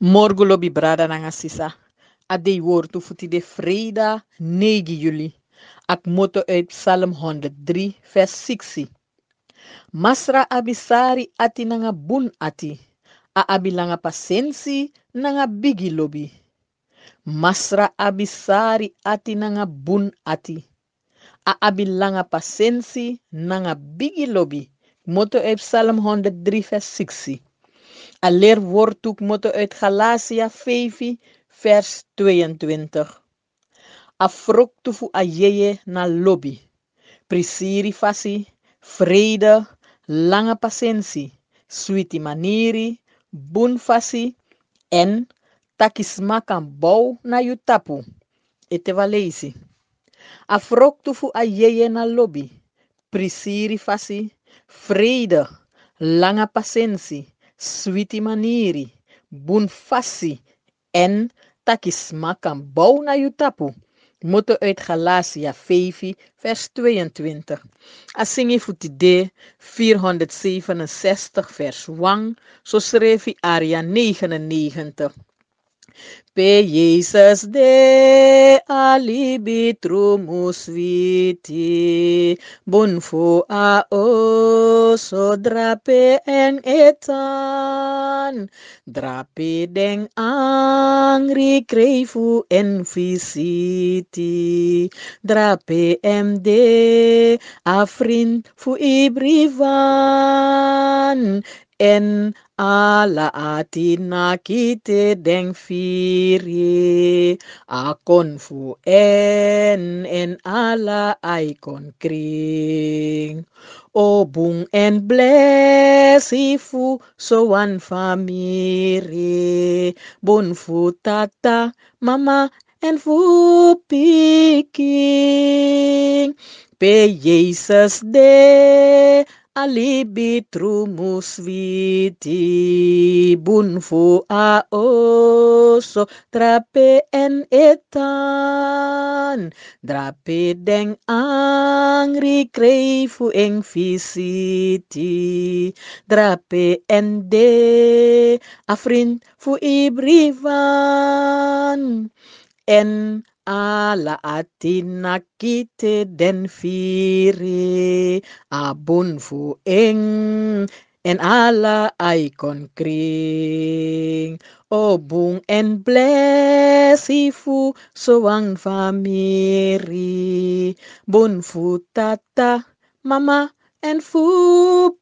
Morgen lobi brada nanga sisa. At de woord futi de vrijdag 9 yuli At motto uit e Psalm 103 vers 6. Masra abisari ati nanga bun ati. A abi langa pasensi nanga bigi lobi. Masra abi sari ati nanga bun ati. A abi langa pasensi nanga bigi lobi. Motto uit e Psalm 103 vers 6. Aller wordt ook moeten uit Galatia 5, vers 22. Afroktufu ayeje na lobby. Prisiri fasi, vrede, lange patiëntie, sweetie manieri, bun fasi en takismaka bou na yutapu. Etevalezi. Afroktufu ayeje na lobby. Prisiri fasi, vrede, lange patiëntie, Sweetie maniry, bunfasi en takismakambou na Yutapu. Moto uit Galatia 5, vers 22. Asingi Futide 467, vers 1. Zo schreef hij Aria 99. Pe Jesus de alibitrumu sviti, bunfu a o a drape en etan, drape deng angri kreifu en visiti, drape md afrin fu ibrivan, en Ala atina kite deng firi akon fu en en ala aikon kring. Obung en blesifu soan famiri bon fu tata mama en fu piking. Pe Jesus de alibitrumu sviti bunfu a oso trape en etan drape deng angri kreifu eng visiti drape en de afrin fu ibrivan en Ala atinakite den firi abun fu eng en ala aikon kring. Obung en so soang famiri. Bun fu tata mama en fu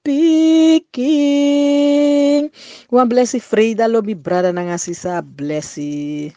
piking. Wan blessi Frida lobi brada nanga blessi.